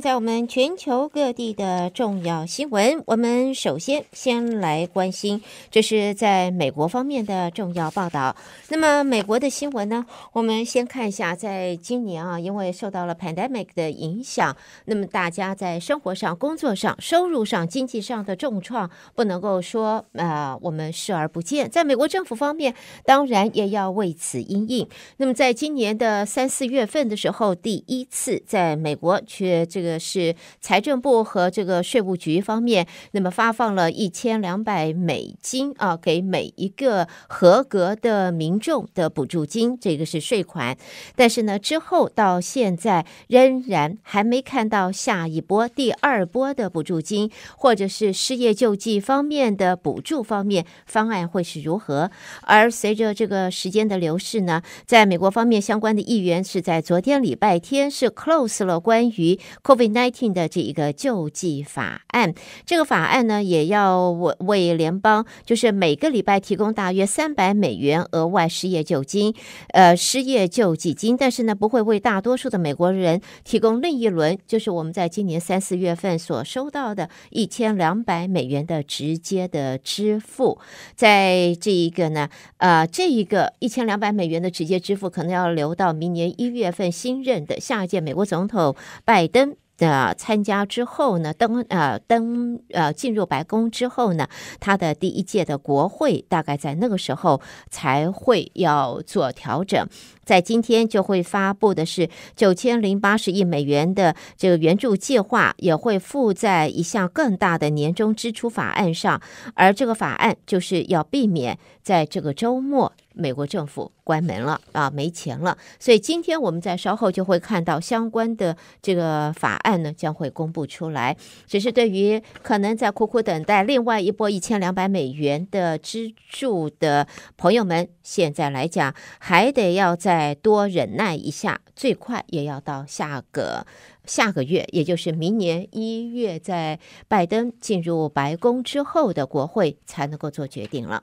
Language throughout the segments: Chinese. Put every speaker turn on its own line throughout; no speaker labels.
在我们全球各地的重要新闻，我们首先先来关心，这是在美国方面的重要报道。那么美国的新闻呢？我们先看一下，在今年啊，因为受到了 pandemic 的影响，那么大家在生活上、工作上、收入上、经济上的重创，不能够说啊，我们视而不见。在美国政府方面，当然也要为此应应。那么在今年的三四月份的时候，第一次在美国却这。这个是财政部和这个税务局方面，那么发放了一千两百美金啊，给每一个合格的民众的补助金。这个是税款，但是呢，之后到现在仍然还没看到下一波、第二波的补助金，或者是失业救济方面的补助方面方案会是如何。而随着这个时间的流逝呢，在美国方面相关的议员是在昨天礼拜天是 c l o s e 了关于。COVID-19 的这一个救济法案，这个法案呢，也要为为联邦，就是每个礼拜提供大约三百美元额外失业救济金，呃，失业救济金，但是呢，不会为大多数的美国人提供另一轮，就是我们在今年三四月份所收到的一千两百美元的直接的支付，在这一个呢，呃，这一个一千两百美元的直接支付可能要留到明年一月份新任的下一届美国总统拜登。那参加之后呢？登呃登呃进入白宫之后呢？他的第一届的国会大概在那个时候才会要做调整。在今天就会发布的是九千零八十亿美元的这个援助计划，也会附在一项更大的年终支出法案上。而这个法案就是要避免在这个周末美国政府关门了啊，没钱了。所以今天我们在稍后就会看到相关的这个法案呢将会公布出来。只是对于可能在苦苦等待另外一波一千两百美元的支助的朋友们，现在来讲还得要在。再多忍耐一下，最快也要到下个下个月，也就是明年一月，在拜登进入白宫之后的国会才能够做决定了。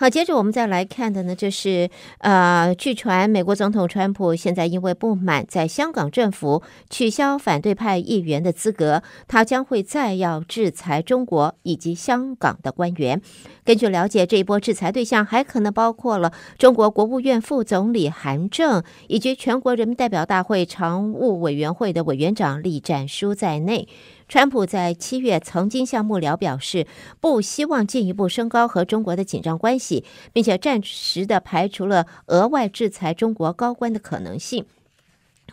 好，接着我们再来看的呢，就是呃，据传美国总统川普现在因为不满在香港政府取消反对派议员的资格，他将会再要制裁中国以及香港的官员。根据了解，这一波制裁对象还可能包括了中国国务院副总理韩正以及全国人民代表大会常务委员会的委员长栗战书在内。川普在七月曾经向幕僚表示，不希望进一步升高和中国的紧张关系，并且暂时的排除了额外制裁中国高官的可能性。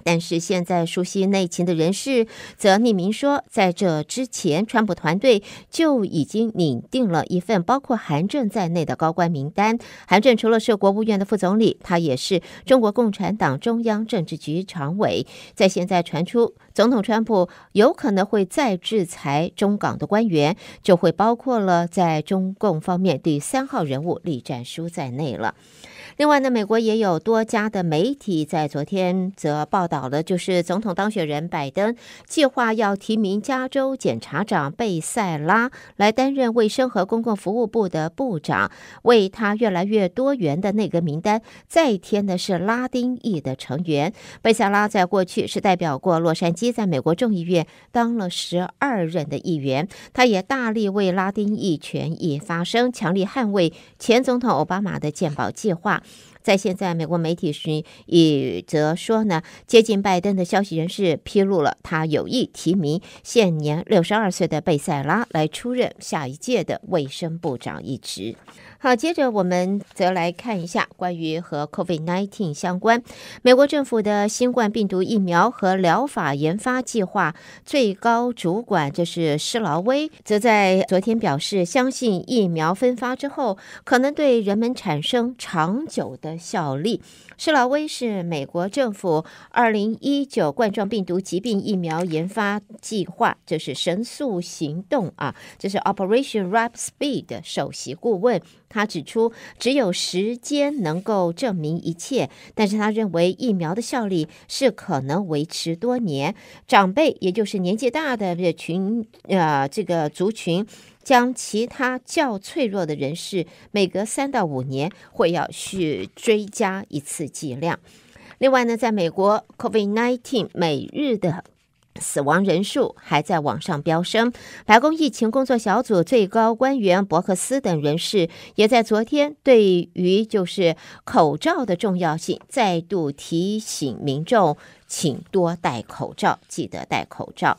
但是现在熟悉内情的人士则匿名说，在这之前，川普团队就已经拟定了一份包括韩正在内的高官名单。韩正除了是国务院的副总理，他也是中国共产党中央政治局常委。在现在传出总统川普有可能会再制裁中港的官员，就会包括了在中共方面第三号人物栗战书在内了。另外呢，美国也有多家的媒体在昨天则报道了，就是总统当选人拜登计划要提名加州检察长贝塞拉来担任卫生和公共服务部的部长，为他越来越多元的内阁名单再添的是拉丁裔的成员。贝塞拉在过去是代表过洛杉矶，在美国众议院当了十二任的议员，他也大力为拉丁裔权益发声，强力捍卫前总统奥巴马的健保计划。在现在，美国媒体时一则说呢，接近拜登的消息人士披露了，他有意提名现年六十二岁的贝塞拉来出任下一届的卫生部长一职。好，接着我们则来看一下关于和 COVID-19 相关美国政府的新冠病毒疫苗和疗法研发计划最高主管，就是施劳威，则在昨天表示，相信疫苗分发之后，可能对人们产生长久的效力。施劳威是美国政府二零一九冠状病毒疾病疫苗研发计划，就是神速行动啊，这是 Operation Rapid Speed 的首席顾问。他指出，只有时间能够证明一切，但是他认为疫苗的效力是可能维持多年。长辈，也就是年纪大的群，呃，这个族群。将其他较脆弱的人士每隔三到五年会要去追加一次剂量。另外呢，在美国，COVID-19 每日的死亡人数还在往上飙升。白宫疫情工作小组最高官员伯克斯等人士也在昨天对于就是口罩的重要性再度提醒民众，请多戴口罩，记得戴口罩。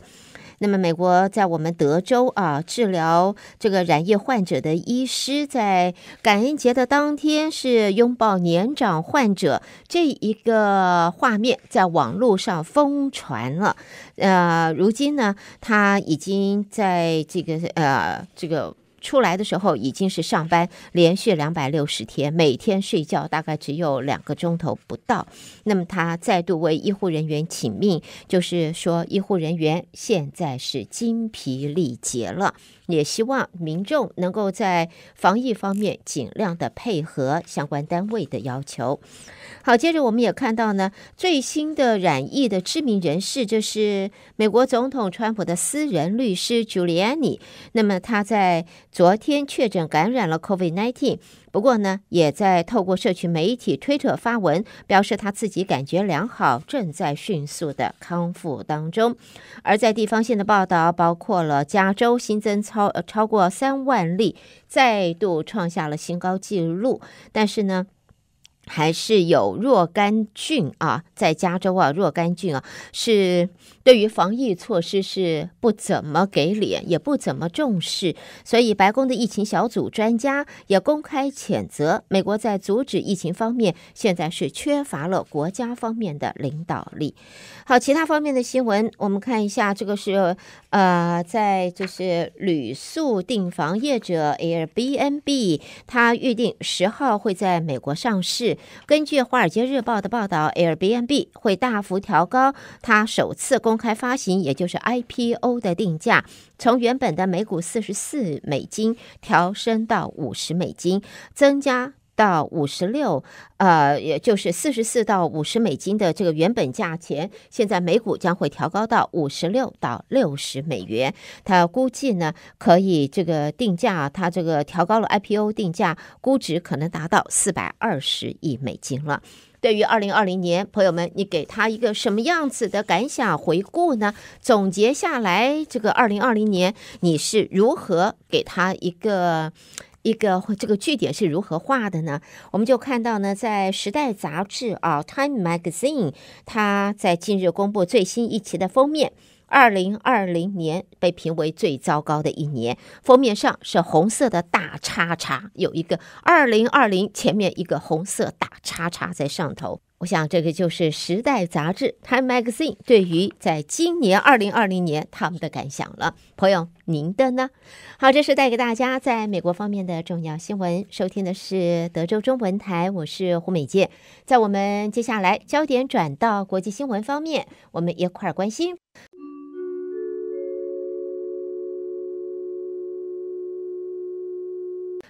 那么，美国在我们德州啊，治疗这个染疫患者的医师在感恩节的当天是拥抱年长患者这一个画面，在网络上疯传了。呃，如今呢，他已经在这个呃这个。出来的时候已经是上班，连续两百六十天，每天睡觉大概只有两个钟头不到。那么他再度为医护人员请命，就是说医护人员现在是精疲力竭了。也希望民众能够在防疫方面尽量的配合相关单位的要求。好，接着我们也看到呢，最新的染疫的知名人士就是美国总统川普的私人律师朱 u l i a n 那么他在昨天确诊感染了 COVID-19。不过呢，也在透过社区媒体推特发文，表示他自己感觉良好，正在迅速的康复当中。而在地方性的报道，包括了加州新增超超过三万例，再度创下了新高纪录。但是呢，还是有若干郡啊，在加州啊，若干郡啊是。对于防疫措施是不怎么给脸，也不怎么重视，所以白宫的疫情小组专家也公开谴责美国在阻止疫情方面现在是缺乏了国家方面的领导力。好，其他方面的新闻，我们看一下，这个是呃，在就是旅宿订房业者 Airbnb，它预定十号会在美国上市。根据《华尔街日报》的报道，Airbnb 会大幅调高它首次公。开发行也就是 IPO 的定价，从原本的每股四十四美金调升到五十美金，增加到五十六，呃，也就是四十四到五十美金的这个原本价钱，现在每股将会调高到五十六到六十美元。它估计呢，可以这个定价，它这个调高了 IPO 定价，估值可能达到四百二十亿美金了。对于二零二零年，朋友们，你给他一个什么样子的感想回顾呢？总结下来，这个二零二零年你是如何给他一个一个这个句点是如何画的呢？我们就看到呢，在《时代》杂志啊，《Time Magazine》，它在近日公布最新一期的封面。二零二零年被评为最糟糕的一年，封面上是红色的大叉叉，有一个二零二零前面一个红色大叉叉在上头。我想这个就是《时代》杂志《Time Magazine》对于在今年二零二零年他们的感想了。朋友，您的呢？好，这是带给大家在美国方面的重要新闻。收听的是德州中文台，我是胡美健。在我们接下来焦点转到国际新闻方面，我们一块儿关心。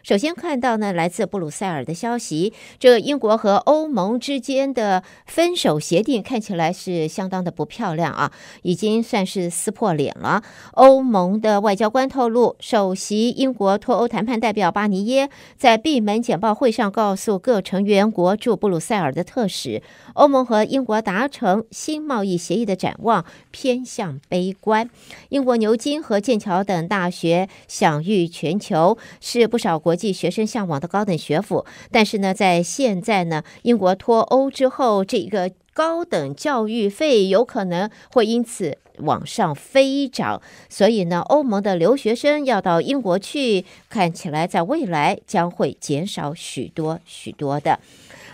首先看到呢，来自布鲁塞尔的消息，这英国和欧盟之间的分手协定看起来是相当的不漂亮啊，已经算是撕破脸了。欧盟的外交官透露，首席英国脱欧谈判代表巴尼耶在闭门简报会上告诉各成员国驻布鲁塞尔的特使，欧盟和英国达成新贸易协议的展望偏向悲观。英国牛津和剑桥等大学享誉全球，是不少国。即学生向往的高等学府，但是呢，在现在呢，英国脱欧之后，这个高等教育费有可能会因此往上飞涨，所以呢，欧盟的留学生要到英国去，看起来在未来将会减少许多许多的。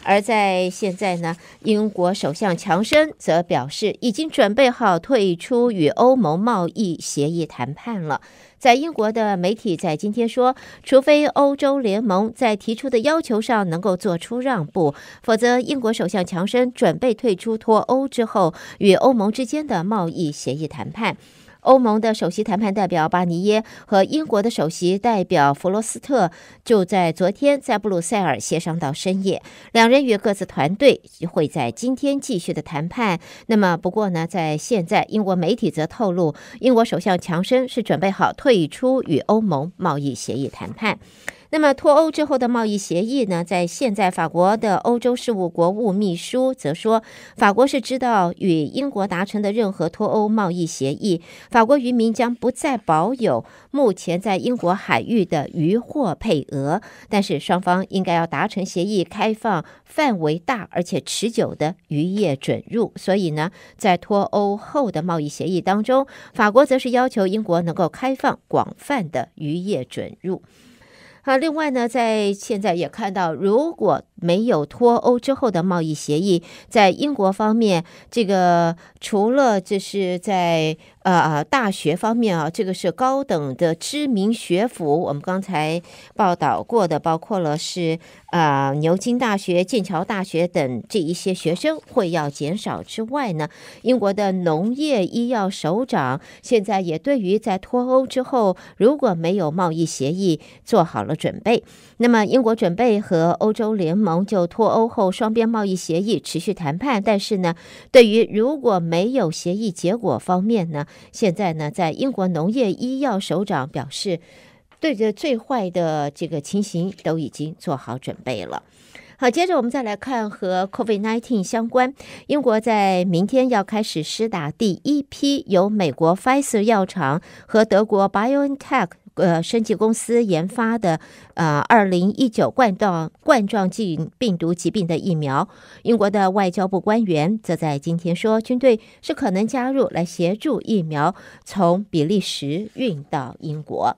而在现在呢，英国首相强森则表示已经准备好退出与欧盟贸易协议谈判了。在英国的媒体在今天说，除非欧洲联盟在提出的要求上能够做出让步，否则英国首相强森准备退出脱欧之后与欧盟之间的贸易协议谈判。欧盟的首席谈判代表巴尼耶和英国的首席代表弗罗斯特就在昨天在布鲁塞尔协商到深夜，两人与各自团队会在今天继续的谈判。那么，不过呢，在现在，英国媒体则透露，英国首相强生是准备好退出与欧盟贸易协议谈判。那么，脱欧之后的贸易协议呢？在现在，法国的欧洲事务国务秘书则说法国是知道与英国达成的任何脱欧贸易协议，法国渔民将不再保有目前在英国海域的渔获配额。但是，双方应该要达成协议，开放范围大而且持久的渔业准入。所以呢，在脱欧后的贸易协议当中，法国则是要求英国能够开放广泛的渔业准入。啊，另外呢，在现在也看到，如果。没有脱欧之后的贸易协议，在英国方面，这个除了这是在呃大学方面啊，这个是高等的知名学府，我们刚才报道过的，包括了是啊牛津大学、剑桥大学等这一些学生会要减少之外呢，英国的农业、医药首长现在也对于在脱欧之后如果没有贸易协议做好了准备，那么英国准备和欧洲联盟。就脱欧后双边贸易协议持续谈判，但是呢，对于如果没有协议结果方面呢，现在呢，在英国农业医药首长表示，对着最坏的这个情形都已经做好准备了。好，接着我们再来看和 COVID-19 相关，英国在明天要开始施打第一批由美国 Pfizer 药厂和德国 BioNTech。呃，生技公司研发的呃，二零一九冠状冠状性病毒疾病的疫苗，英国的外交部官员则在今天说，军队是可能加入来协助疫苗从比利时运到英国。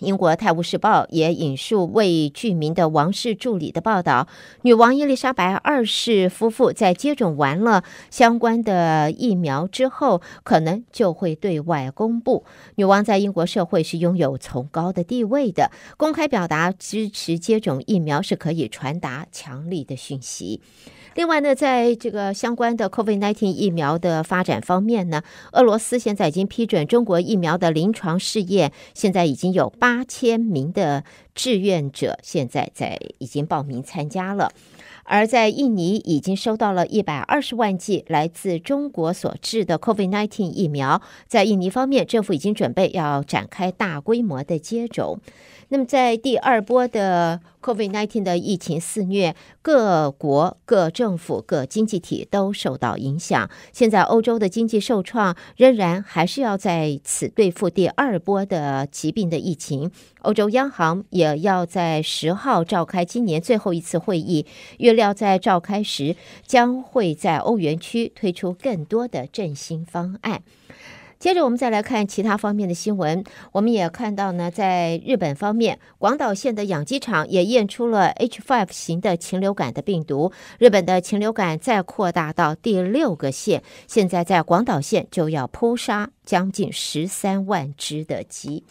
英国《泰晤士报》也引述未具名的王室助理的报道，女王伊丽莎白二世夫妇在接种完了相关的疫苗之后，可能就会对外公布。女王在英国社会是拥有崇高的地位的，公开表达支持接种疫苗是可以传达强力的讯息。另外呢，在这个相关的 COVID-19 疫苗的发展方面呢，俄罗斯现在已经批准中国疫苗的临床试验，现在已经有八千名的志愿者现在在已经报名参加了。而在印尼已经收到了一百二十万剂来自中国所制的 COVID-19 疫苗，在印尼方面，政府已经准备要展开大规模的接种。那么，在第二波的 COVID-19 的疫情肆虐，各国、各政府、各经济体都受到影响。现在，欧洲的经济受创，仍然还是要在此对付第二波的疾病的疫情。欧洲央行也要在十号召开今年最后一次会议。约料在召开时，将会在欧元区推出更多的振兴方案。接着，我们再来看其他方面的新闻。我们也看到呢，在日本方面，广岛县的养鸡场也验出了 H5 型的禽流感的病毒。日本的禽流感再扩大到第六个县，现在在广岛县就要扑杀将近十三万只的鸡。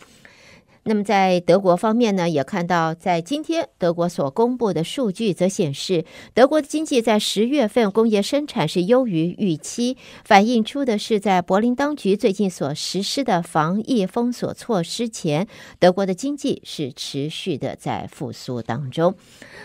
那么在德国方面呢，也看到，在今天德国所公布的数据则显示，德国的经济在十月份工业生产是优于预期，反映出的是在柏林当局最近所实施的防疫封锁措施前，德国的经济是持续的在复苏当中。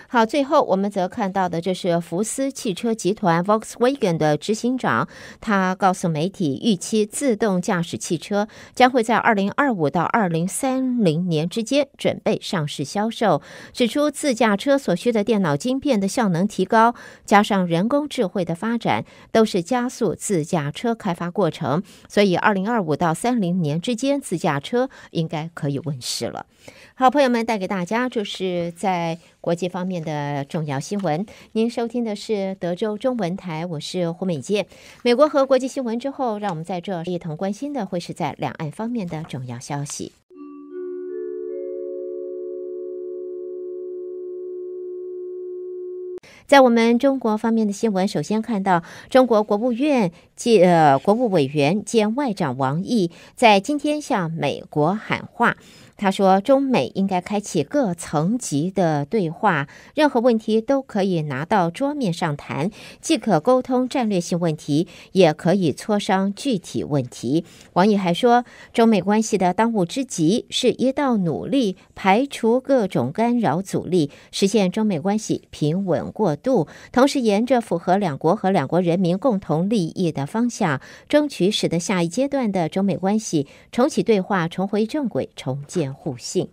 好，最后我们则看到的这是福斯汽车集团 Volkswagen 的执行长，他告诉媒体，预期自动驾驶汽车将会在二零二五到二零三零。零年之间准备上市销售，指出自驾车所需的电脑晶片的效能提高，加上人工智能的发展，都是加速自驾车开发过程。所以，二零二五到三零年之间，自驾车应该可以问世了。好，朋友们，带给大家就是在国际方面的重要新闻。您收听的是德州中文台，我是胡美健。美国和国际新闻之后，让我们在这一同关心的会是在两岸方面的重要消息。在我们中国方面的新闻，首先看到中国国务院兼呃国务委员兼外长王毅在今天向美国喊话。他说，中美应该开启各层级的对话，任何问题都可以拿到桌面上谈，既可沟通战略性问题，也可以磋商具体问题。王毅还说，中美关系的当务之急是一道努力排除各种干扰阻力，实现中美关系平稳过渡，同时沿着符合两国和两国人民共同利益的方向，争取使得下一阶段的中美关系重启对话，重回正轨，重建。互信，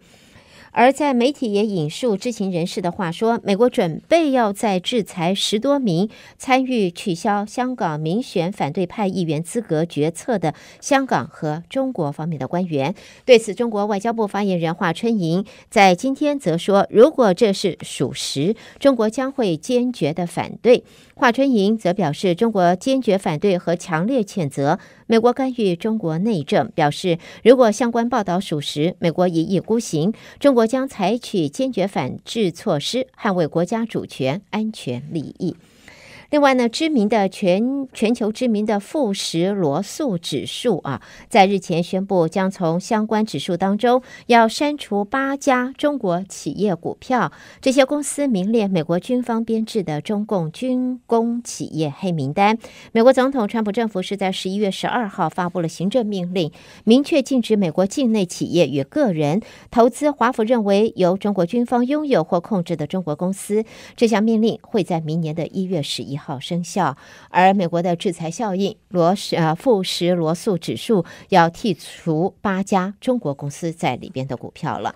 而在媒体也引述知情人士的话说，美国准备要在制裁十多名参与取消香港民选反对派议员资格决策的香港和中国方面的官员。对此，中国外交部发言人华春莹在今天则说，如果这是属实，中国将会坚决的反对。华春莹则表示，中国坚决反对和强烈谴责美国干预中国内政。表示，如果相关报道属实，美国一意孤行，中国将采取坚决反制措施，捍卫国家主权、安全利益。另外呢，知名的全全球知名的富时罗素指数啊，在日前宣布将从相关指数当中要删除八家中国企业股票。这些公司名列美国军方编制的中共军工企业黑名单。美国总统川普政府是在十一月十二号发布了行政命令，明确禁止美国境内企业与个人投资华府认为由中国军方拥有或控制的中国公司。这项命令会在明年的一月十一。号生效，而美国的制裁效应，罗石呃富时罗素指数要剔除八家中国公司在里边的股票了。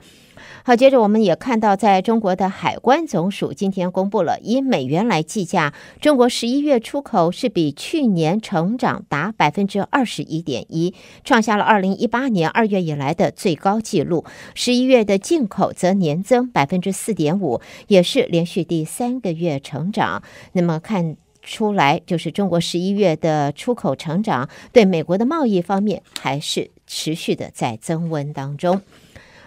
好，接着我们也看到，在中国的海关总署今天公布了以美元来计价，中国十一月出口是比去年成长达百分之二十一点一，创下了二零一八年二月以来的最高纪录。十一月的进口则年增百分之四点五，也是连续第三个月成长。那么看出来，就是中国十一月的出口成长，对美国的贸易方面还是持续的在增温当中。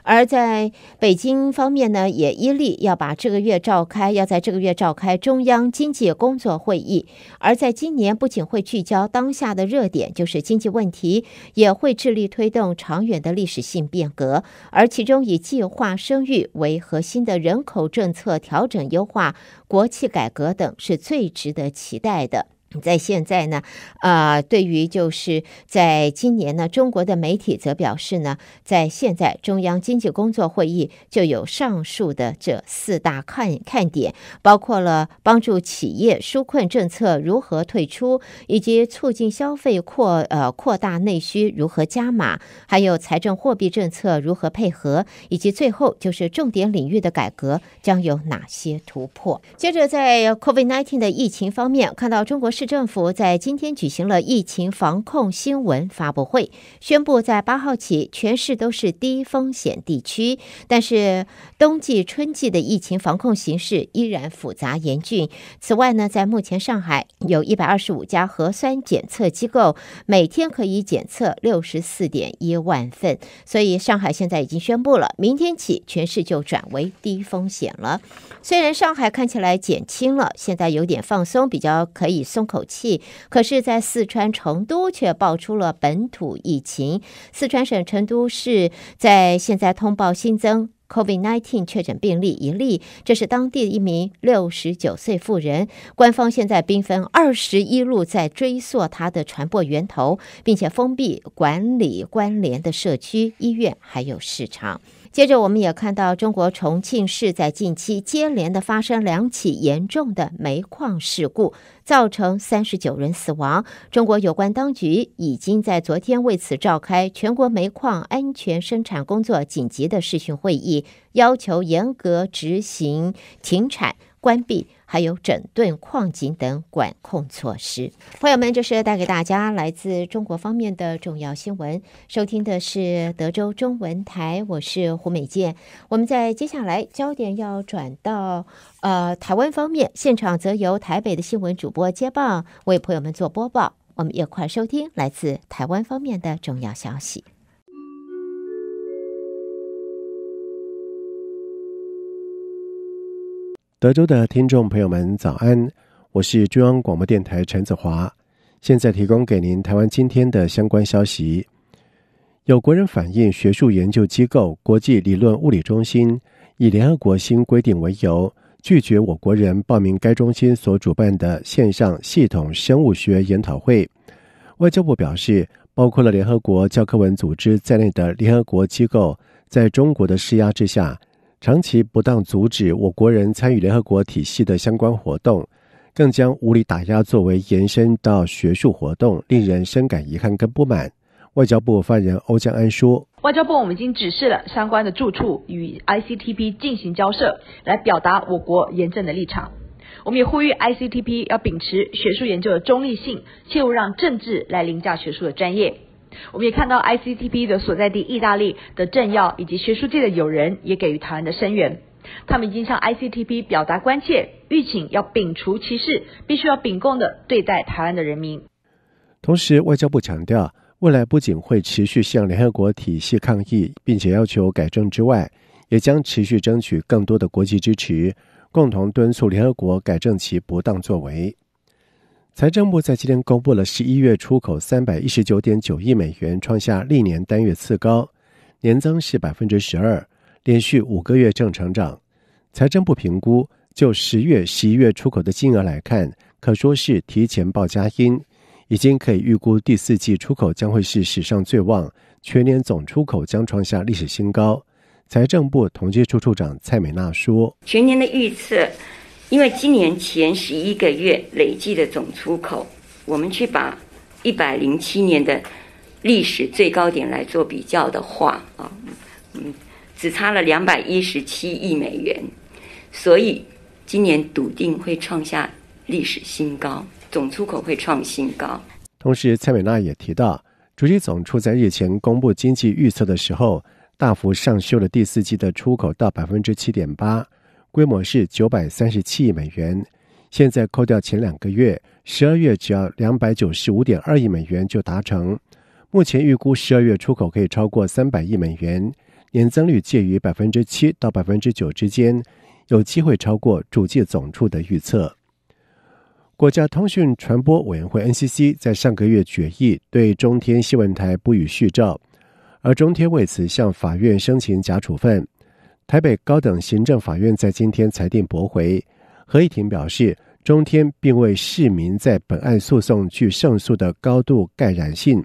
而在北京方面呢，也一例要把这个月召开，要在这个月召开中央经济工作会议。而在今年，不仅会聚焦当下的热点，就是经济问题，也会致力推动长远的历史性变革。而其中以计划生育为核心的人口政策调整优化、国企改革等，是最值得期待的。在现在呢，呃，对于就是在今年呢，中国的媒体则表示呢，在现在中央经济工作会议就有上述的这四大看看点，包括了帮助企业纾困政策如何退出，以及促进消费扩呃扩大内需如何加码，还有财政货币政策如何配合，以及最后就是重点领域的改革将有哪些突破。接着在 COVID-19 的疫情方面，看到中国市政府在今天举行了疫情防控新闻发布会，宣布在八号起全市都是低风险地区。但是冬季春季的疫情防控形势依然复杂严峻。此外呢，在目前上海有一百二十五家核酸检测机构，每天可以检测六十四点一万份。所以上海现在已经宣布了，明天起全市就转为低风险了。虽然上海看起来减轻了，现在有点放松，比较可以松口。口气，可是，在四川成都却爆出了本土疫情。四川省成都市在现在通报新增 COVID nineteen 确诊病例一例，这是当地一名六十九岁妇人。官方现在兵分二十一路在追溯他的传播源头，并且封闭管理关联的社区、医院还有市场。接着，我们也看到中国重庆市在近期接连的发生两起严重的煤矿事故，造成三十九人死亡。中国有关当局已经在昨天为此召开全国煤矿安全生产工作紧急的视讯会议，要求严格执行停产关闭。还有整顿矿井等管控措施。朋友们，这是带给大家来自中国方面的重要新闻。收听的是德州中文台，我是胡美健。我们在接下来焦点要转到呃台湾方面，现场则由台北的新闻主播接棒为朋友们做播报。我们一块收听来自台湾方面的重要消息。
德州的听众朋友们，早安！我是中央广播电台陈子华，现在提供给您台湾今天的相关消息。有国人反映，学术研究机构国际理论物理中心以联合国新规定为由，拒绝我国人报名该中心所主办的线上系统生物学研讨会。外交部表示，包括了联合国教科文组织在内的联合国机构，在中国的施压之下。长期不当阻止我国人参与联合国体系的相关活动，更将无理打压作为延伸到学术活动，令人深感遗憾跟不满。外交部发言人欧江安说：“外交部我们已经指示了相关的住处与 ICTP 进行交涉，来表达我国严正的立场。我们也呼吁 ICTP
要秉持学术研究的中立性，切勿让政治来凌驾学术的专业。”我们也看到 ICTP 的所在地意大利的政要以及学术界的友人也给予台湾的声援。他们已经向 ICTP 表达关切，预请要摒除歧视，必须要秉公的对待台湾的人民。
同时，外交部强调，未来不仅会持续向联合国体系抗议，并且要求改正之外，也将持续争取更多的国际支持，共同敦促联合国改正其不当作为。财政部在今天公布了十一月出口三百一十九点九亿美元，创下历年单月次高，年增是百分之十二，连续五个月正成长。财政部评估，就十月、十一月出口的金额来看，可说是提前报佳音，已经可以预估第四季出口将会是史上最旺，全年总出口将创下历史新高。财政部统计处处长蔡美娜说：“
全年的预测。”因为今年前十一个月累计的总出口，我们去把一百零七年的历史最高点来做比较的话，啊，嗯，只差了两百一十七亿美元，所以今年笃定会创下历史新高，总出口会创新高。
同时，蔡美娜也提到，主席总处在日前公布经济预测的时候，大幅上修了第四季的出口到百分之七点八。规模是九百三十七亿美元，现在扣掉前两个月，十二月只要两百九十五点二亿美元就达成。目前预估十二月出口可以超过三百亿美元，年增率介于百分之七到百分之九之间，有机会超过主计总处的预测。国家通讯传播委员会 NCC 在上个月决议对中天新闻台不予续照，而中天为此向法院申请假处分。台北高等行政法院在今天裁定驳回，合议庭表示，中天并未市民在本案诉讼具胜诉的高度盖然性，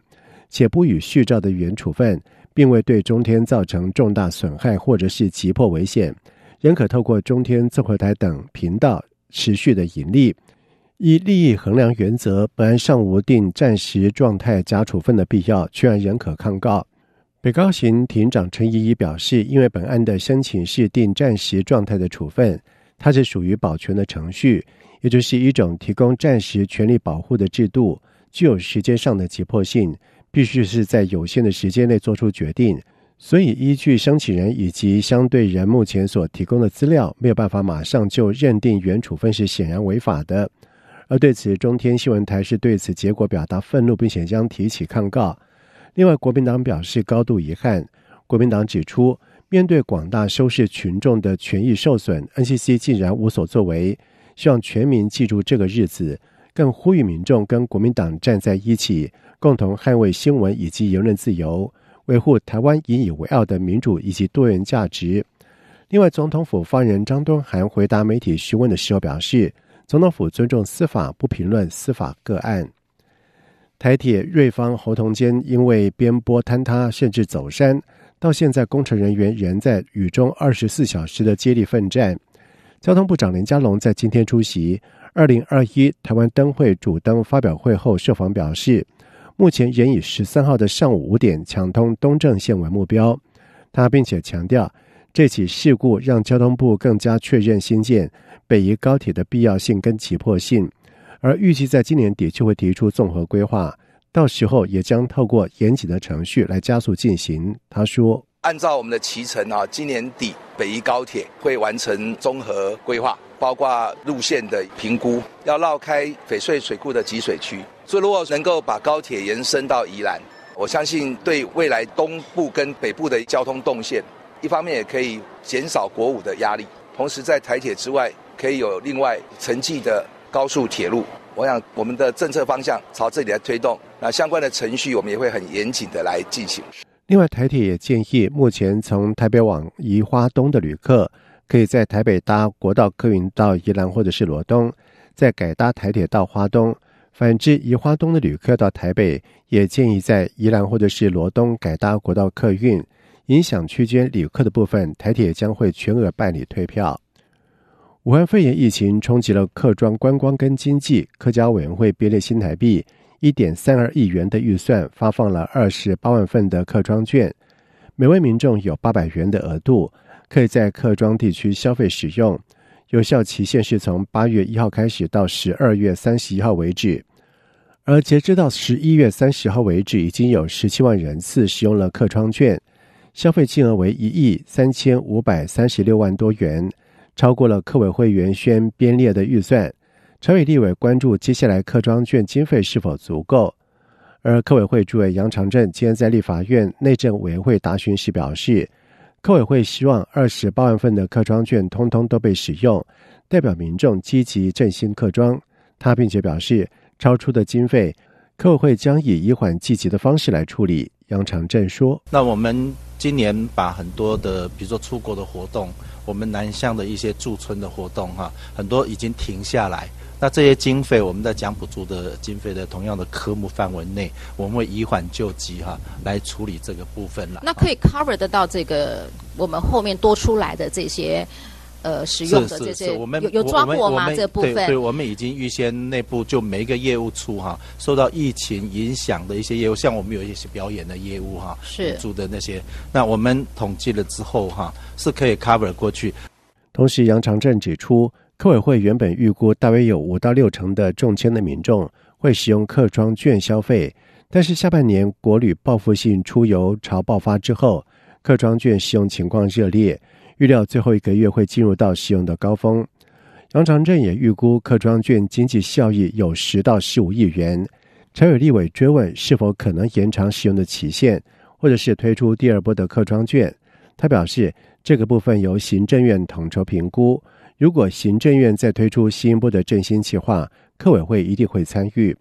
且不予续照的原处分，并未对中天造成重大损害或者是急迫危险，仍可透过中天自合台等频道持续的盈利。依利益衡量原则，本案尚无定暂时状态假处分的必要，却仍可抗告。北高行庭长陈怡怡表示，因为本案的申请是定暂时状态的处分，它是属于保全的程序，也就是一种提供暂时权利保护的制度，具有时间上的急迫性，必须是在有限的时间内做出决定。所以，依据申请人以及相对人目前所提供的资料，没有办法马上就认定原处分是显然违法的。而对此，中天新闻台是对此结果表达愤怒，并且将提起抗告。另外，国民党表示高度遗憾。国民党指出，面对广大收视群众的权益受损，NCC 竟然无所作为。希望全民记住这个日子，更呼吁民众跟国民党站在一起，共同捍卫新闻以及言论自由，维护台湾引以为傲的民主以及多元价值。另外，总统府发言人张东涵回答媒体询问的时候表示，总统府尊重司法，不评论司法个案。台铁瑞芳侯同间因为边坡坍塌，甚至走山，到现在工程人员仍在雨中二十四小时的接力奋战。交通部长林佳龙在今天出席二零二一台湾灯会主灯发表会后受访表示，目前仍以十三号的上午五点抢通东正线为目标。他并且强调，这起事故让交通部更加确认新建北宜高铁的必要性跟急迫性。而预计在今年底就会提出综合规划，到时候也将透过严谨的程序来加速进行。他说：“按照我们的期程啊，今年底北宜高铁会完成综合规划，包括路线的评估，要绕开翡翠水库的集水区。所以如果能够把高铁延伸到宜兰，我相信对未来东部跟北部的交通动线，一方面也可以减少国五的压力，同时在台铁之外可以有另外城际的。”高速铁路，我想我们的政策方向朝这里来推动，那相关的程序我们也会很严谨的来进行。另外，台铁也建议，目前从台北往宜花东的旅客，可以在台北搭国道客运到宜兰或者是罗东，再改搭台铁到花东。反之，宜花东的旅客到台北，也建议在宜兰或者是罗东改搭国道客运。影响区间旅客的部分，台铁将会全额办理退票。武汉肺炎疫情冲击了客庄观光跟经济，客家委员会编列新台币一点三二亿元的预算，发放了二十八万份的客庄券，每位民众有八百元的额度，可以在客庄地区消费使用，有效期限是从八月一号开始到十二月三十一号为止。而截至到十一月三十号为止，已经有十七万人次使用了客窗券，消费金额为一亿三千五百三十六万多元。超过了客委会原先编列的预算，陈伟立委关注接下来客庄券经费是否足够。而客委会主委杨长镇今天在立法院内政委员会答询时表示，客委会希望二十八万份的客庄券通通都被使用，代表民众积极振兴客庄。他并且表示，超出的经费，客委会将以一缓计极的方式来处理。当场镇说：“那我们今年把很多的，比如说出国的活动，我们南向的一些驻村的活动，哈，很多已经停下来。那这些经费，我们在讲补助的经费的同样的科目范围内，我们会以缓救急哈来处理这个部分了。那可
以 cover 得到这个我们后面多出来的这些。”呃，使用的这些我们有有抓过吗？这部分对，对，
我们已经预先内部就每一个业务处哈，受到疫情影响的一些业务，像我们有一些表演的业务哈，是做的那些。那我们统计了之后哈，是可以 cover 过去。同时，杨长镇指出，客委会原本预估大约有五到六成的中签的民众会使用客庄券消费，但是下半年国旅报复性出游潮爆发之后，客庄券使用情况热烈。预料最后一个月会进入到使用的高峰。杨长镇也预估客庄券经济效益有十到十五亿元。陈伟立委追问是否可能延长使用的期限，或者是推出第二波的客庄券。他表示，这个部分由行政院统筹评估。如果行政院再推出新一波的振兴计划，客委会一定会参与。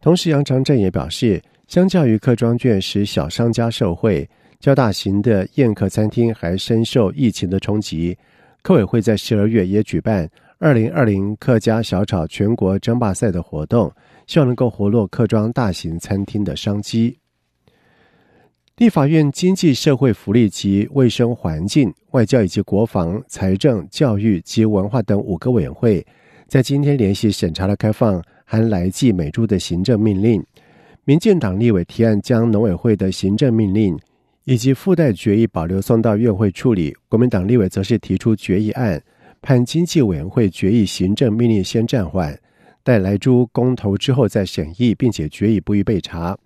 同时，杨长镇也表示，相较于客庄券使小商家受惠。较大型的宴客餐厅还深受疫情的冲击，客委会在十二月也举办二零二零客家小炒全国争霸赛的活动，希望能够活络客庄大型餐厅的商机。立法院经济社会福利及卫生环境、外交以及国防、财政、教育及文化等五个委员会，在今天联席审查了开放含来济美筑的行政命令，民进党立委提案将农委会的行政命令。以及附带决议保留送到院会处理。国民党立委则是提出决议案，判经济委员会决议行政命令先暂缓，待来珠公投之后再审议，并且决议不予备查。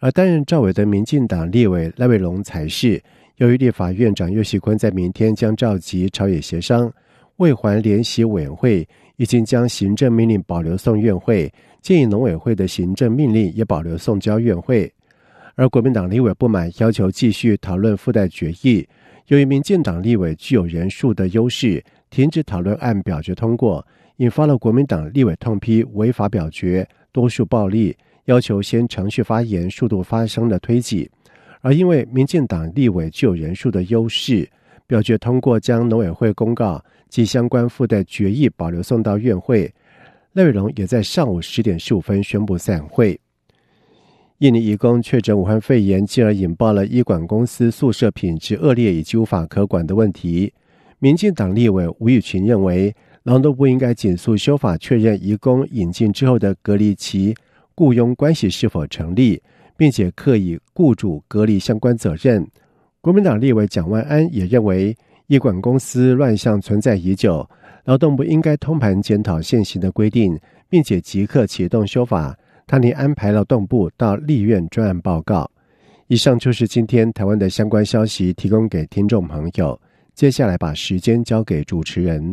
而担任赵伟的民进党立委赖伟龙才是，由于立法院长岳启坤在明天将召集朝野协商，未还联席委员会已经将行政命令保留送院会，建议农委会的行政命令也保留送交院会。而国民党立委不满，要求继续讨论附带决议。由于民进党立委具有人数的优势，停止讨论案表决通过，引发了国民党立委痛批违法表决、多数暴力，要求先程序发言、速度发生的推挤。而因为民进党立委具有人数的优势，表决通过将农委会公告及相关附带决议保留送到院会。赖伟龙也在上午十点十五分宣布散会。印尼移工确诊武汉肺炎，进而引爆了医馆公司宿舍品质恶劣以及无法可管的问题。民进党立委吴宇群认为，劳动部应该紧速修法，确认移工引进之后的隔离期、雇佣关系是否成立，并且刻以雇主隔离相关责任。国民党立委蒋万安也认为，医馆公司乱象存在已久，劳动部应该通盘检讨现行的规定，并且即刻启动修法。他尼安排了动部到立院专案报告。以上就是今天台湾的相关消息，提供给听众朋友。接下来把时间交给主持人。